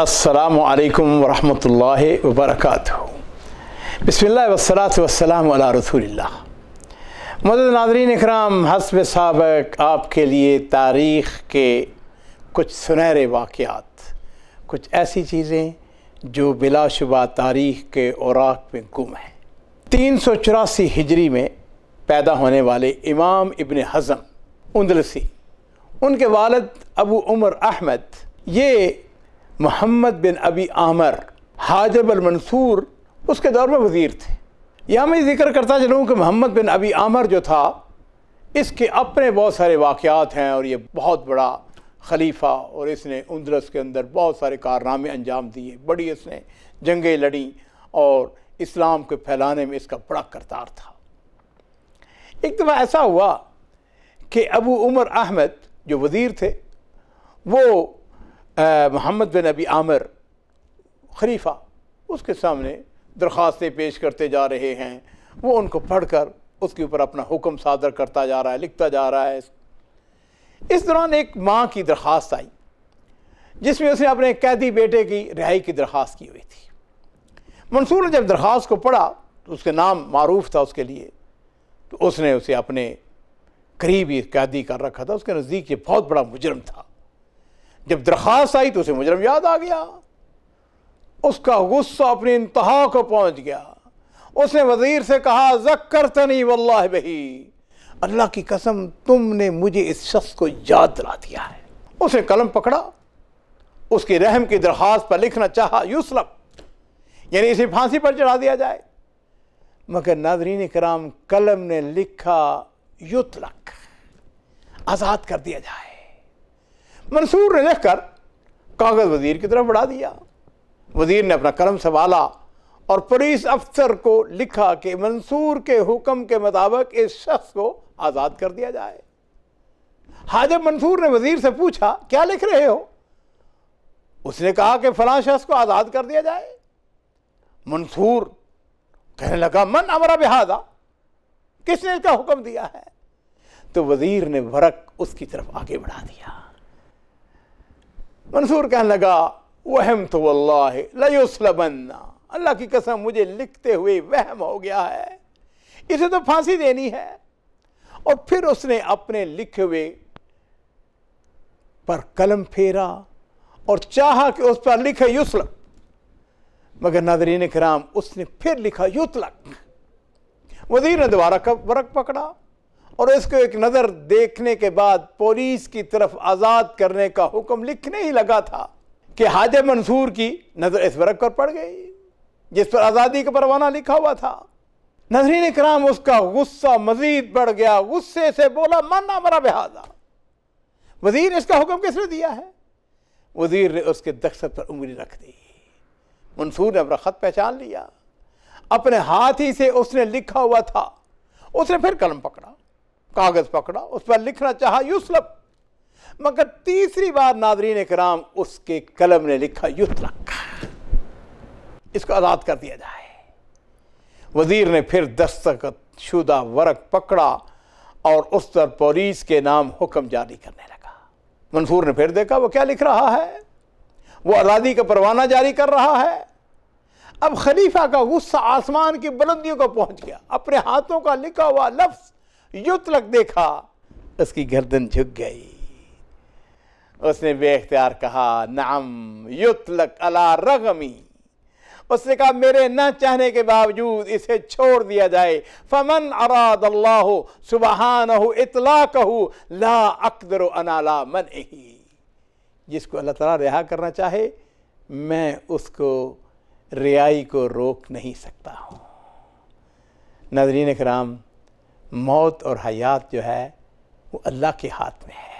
السلام علیکم ورحمۃ اللہ وبرکاتہ بسم اللہ وسلاۃ وسلم علی رسول اللہ مدد ناظرین اکرام حسب سابق آپ کے لیے تاریخ کے کچھ سنہرے واقعات کچھ ایسی چیزیں جو بلا شبہ تاریخ کے اوراق میں گم ہیں تین سو چوراسی ہجری میں پیدا ہونے والے امام ابن حضم اندلسی ان کے والد ابو عمر احمد یہ محمد بن ابی عامر حاجب المنصور اس کے دور میں وزیر تھے یا میں ذکر کرتا چلوں کہ محمد بن ابی عامر جو تھا اس کے اپنے بہت سارے واقعات ہیں اور یہ بہت بڑا خلیفہ اور اس نے اندرس کے اندر بہت سارے کارنامے انجام دیے بڑی اس نے جنگیں لڑیں اور اسلام کے پھیلانے میں اس کا بڑا کردار تھا ایک دفعہ ایسا ہوا کہ ابو عمر احمد جو وزیر تھے وہ محمد بن ابی عامر خلیفہ اس کے سامنے درخواستیں پیش کرتے جا رہے ہیں وہ ان کو پڑھ کر اس کے اوپر اپنا حکم صادر کرتا جا رہا ہے لکھتا جا رہا ہے اس دوران ایک ماں کی درخواست آئی جس میں اس نے اپنے قیدی بیٹے کی رہائی کی درخواست کی ہوئی تھی منصور نے جب درخواست کو پڑھا تو اس کے نام معروف تھا اس کے لیے تو اس نے اسے اپنے قریب ہی قیدی کر رکھا تھا اس کے نزدیک یہ بہت بڑا مجرم تھا جب درخواست آئی تو اسے مجرم یاد آ گیا اس کا غصہ اپنی انتہا کو پہنچ گیا اس نے وزیر سے کہا ذکرتنی واللہ بہی اللہ کی قسم تم نے مجھے اس شخص کو یاد دلا دیا ہے اس نے قلم پکڑا اس کی رحم کی درخواست پر لکھنا چاہا یوسلم یعنی اسی پھانسی پر چڑھا دیا جائے مگر ناظرین کرام قلم نے لکھا یوتلک آزاد کر دیا جائے منصور نے لکھ کر کاغذ وزیر کی طرف بڑھا دیا وزیر نے اپنا کرم سنبھالا اور پولیس افسر کو لکھا کہ منصور کے حکم کے مطابق اس شخص کو آزاد کر دیا جائے حاجب ہاں، منصور نے وزیر سے پوچھا کیا لکھ رہے ہو اس نے کہا کہ فلاں شخص کو آزاد کر دیا جائے منصور کہنے لگا من امرا بحادہ کس نے اس کا حکم دیا ہے تو وزیر نے ورق اس کی طرف آگے بڑھا دیا منصور کہنے لگا وہم تو اللہ لیسلبن اللہ کی قسم مجھے لکھتے ہوئے وہم ہو گیا ہے اسے تو پھانسی دینی ہے اور پھر اس نے اپنے لکھے ہوئے پر قلم پھیرا اور چاہا کہ اس پر لکھے یسلب مگر ناظرین کرام اس نے پھر لکھا یو وزیر نے دوبارہ کا ورق پکڑا اور اس کو ایک نظر دیکھنے کے بعد پولیس کی طرف آزاد کرنے کا حکم لکھنے ہی لگا تھا کہ حاج منصور کی نظر اس ورق پر پڑ گئی جس پر آزادی کا پروانہ لکھا ہوا تھا نظرین کرام اس کا غصہ مزید بڑھ گیا غصے سے بولا ماننا مرا بہذا وزیر اس کا حکم کس نے دیا ہے وزیر نے اس کے دخشت پر انگلی رکھ دی منصور نے اپنا خط پہچان لیا اپنے ہاتھ ہی سے اس نے لکھا ہوا تھا اس نے پھر قلم پکڑا کاغذ پکڑا اس پر لکھنا چاہا یسلب مگر تیسری بار ناظرین اکرام کرام اس کے قلم نے لکھا یترک اس کو آزاد کر دیا جائے وزیر نے پھر دستخط شدہ ورک پکڑا اور اس پر پولیس کے نام حکم جاری کرنے لگا منفور نے پھر دیکھا وہ کیا لکھ رہا ہے وہ آزادی کا پروانہ جاری کر رہا ہے اب خلیفہ کا غصہ آسمان کی بلندیوں کو پہنچ گیا اپنے ہاتھوں کا لکھا ہوا لفظ یو تلک دیکھا اس کی گردن جھک گئی اس نے بے اختیار کہا نعم یطلق علا رغمی اس نے کہا میرے نہ چاہنے کے باوجود اسے چھوڑ دیا جائے فمن اراد اللہ سبحانہ اطلاقہ لا اقدر انا لا انالا جس کو اللہ تعالیٰ رہا کرنا چاہے میں اس کو ریائی کو روک نہیں سکتا ہوں ناظرین اکرام موت اور حیات جو ہے وہ اللہ کے ہاتھ میں ہے